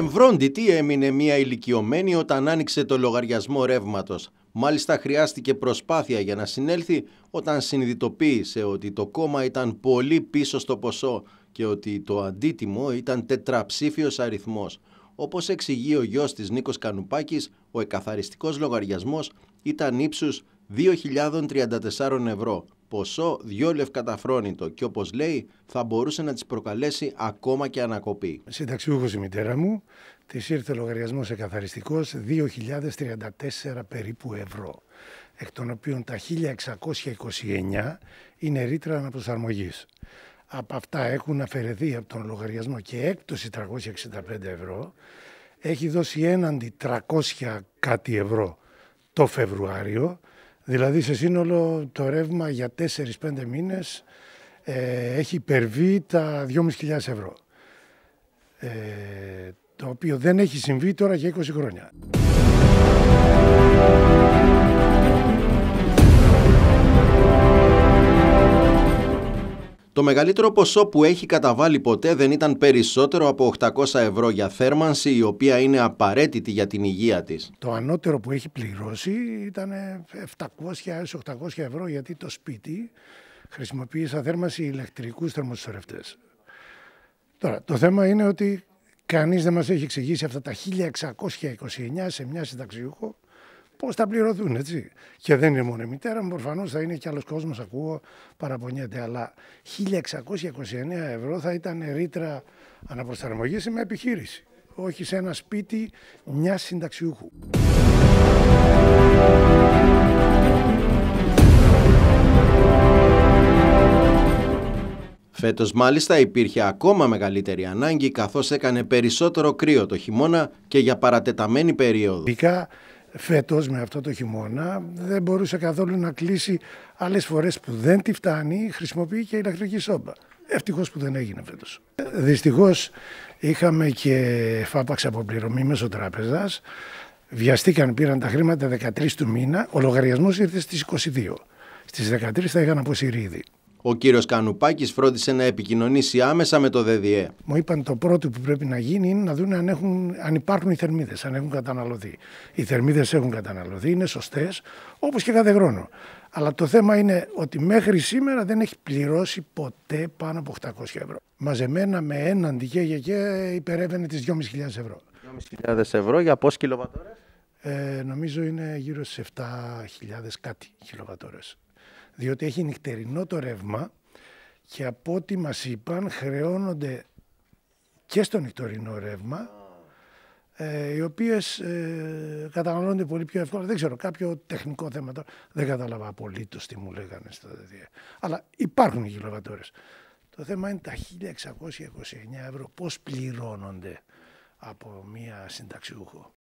Εμβροντιτή τι έμεινε μια ηλικιωμένη όταν άνοιξε το λογαριασμό ρεύματος. Μάλιστα χρειάστηκε προσπάθεια για να συνέλθει όταν συνειδητοποίησε ότι το κόμμα ήταν πολύ πίσω στο ποσό και ότι το αντίτιμο ήταν τετραψήφιος αριθμός. Όπως εξηγεί ο γιος της Νίκος Κανουπάκη, ο εκαθαριστικός λογαριασμός ήταν ύψους 2.034 ευρώ ποσό δυο λευκά και όπως λέει θα μπορούσε να τις προκαλέσει ακόμα και ανακοπή. Συνταξιούχος η μητέρα μου, της ήρθε λογαριασμός εκαθαριστικός 2.034 περίπου ευρώ, εκ των οποίων τα 1.629 είναι ρήτρα αναπροσαρμογής. Από αυτά έχουν αφαιρεθεί από τον λογαριασμό και έκπτωση 365 ευρώ, έχει δώσει έναντι 300 κάτι ευρώ το Φεβρουάριο, Δηλαδή σε σύνολο το ρεύμα για 4-5 μήνες ε, έχει υπερβεί τα 2.500 ευρώ. Ε, το οποίο δεν έχει συμβεί τώρα για 20 χρόνια. Το μεγαλύτερο ποσό που έχει καταβάλει ποτέ δεν ήταν περισσότερο από 800 ευρώ για θέρμανση, η οποία είναι απαραίτητη για την υγεία της. Το ανώτερο που έχει πληρώσει ήταν 700 800 ευρώ, γιατί το σπίτι χρησιμοποίησα θέρμανση ηλεκτρικούς θερμοσορευτές. Τώρα, το θέμα είναι ότι κανείς δεν μας έχει εξηγήσει αυτά τα 1629 σε μια συνταξιούχο πώς θα πληρωθούν, έτσι. Και δεν είναι μόνο η μητέρα μου, προφανώς θα είναι και άλλος κόσμος, ακούω, παραπονιέται. Αλλά 1629 ευρώ θα ήταν ρήτρα αναπροσαρμογής σε μια επιχείρηση. Όχι σε ένα σπίτι μιας συνταξιούχου. Φέτος, μάλιστα, υπήρχε ακόμα μεγαλύτερη ανάγκη καθώς έκανε περισσότερο κρύο το χειμώνα και για παρατεταμένη περίοδο. Ειδικά φέτος με αυτό το χειμώνα δεν μπορούσε καθόλου να κλείσει άλλες φορές που δεν τη φτάνει χρησιμοποιεί και ηλεκτρική σόμπα. Ευτυχώς που δεν έγινε φέτος. Δυστυχώς είχαμε και φάπαξ αποπληρωμή μέσω τράπεζας. Βιαστήκαν, πήραν τα χρήματα 13 του μήνα. Ο λογαριασμός ήρθε στις 22. Στις 13 θα είχαν αποσυρει ο κύριος Κανουπάκης φρόντισε να επικοινωνήσει άμεσα με το ΔΔΕ. Μου είπαν το πρώτο που πρέπει να γίνει είναι να δουν αν, έχουν, αν υπάρχουν οι θερμίδες, αν έχουν καταναλωθεί. Οι θερμίδες έχουν καταναλωθεί, είναι σωστές, όπως και κάθε χρόνο. Αλλά το θέμα είναι ότι μέχρι σήμερα δεν έχει πληρώσει ποτέ πάνω από 800 ευρώ. Μαζεμένα με έναν και υπερεύαινε τις 2.500 ευρώ. 2.500 ευρώ για πόσες κιλοβατόρες? Ε, νομίζω είναι γύρω στις 7.000 κάτι κιλοβατόρες διότι έχει νυχτερινό το ρεύμα και από ό,τι μας είπαν χρεώνονται και στο νυχτερινό ρεύμα ε, οι οποίες ε, πολύ πιο εύκολα. Δεν ξέρω, κάποιο τεχνικό θέμα τώρα. Δεν κατάλαβα απολύτως τι μου λέγανε στα τέτοια. Αλλά υπάρχουν οι κιλοβατόρες. Το θέμα είναι τα 1629 ευρώ πώς πληρώνονται από μία συνταξιούχο.